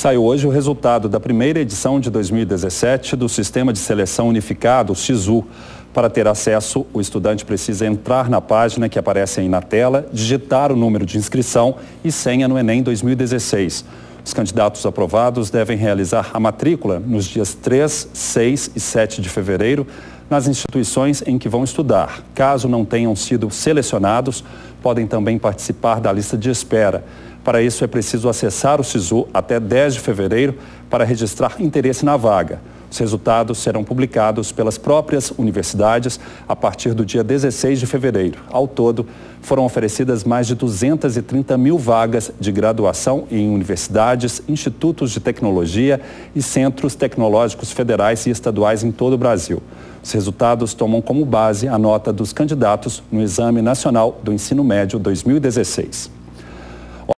Saiu hoje o resultado da primeira edição de 2017 do Sistema de Seleção Unificado, o SISU. Para ter acesso, o estudante precisa entrar na página que aparece aí na tela, digitar o número de inscrição e senha no Enem 2016. Os candidatos aprovados devem realizar a matrícula nos dias 3, 6 e 7 de fevereiro nas instituições em que vão estudar. Caso não tenham sido selecionados, podem também participar da lista de espera. Para isso, é preciso acessar o SISU até 10 de fevereiro para registrar interesse na vaga. Os resultados serão publicados pelas próprias universidades a partir do dia 16 de fevereiro. Ao todo, foram oferecidas mais de 230 mil vagas de graduação em universidades, institutos de tecnologia e centros tecnológicos federais e estaduais em todo o Brasil. Os resultados tomam como base a nota dos candidatos no Exame Nacional do Ensino Médio 2016.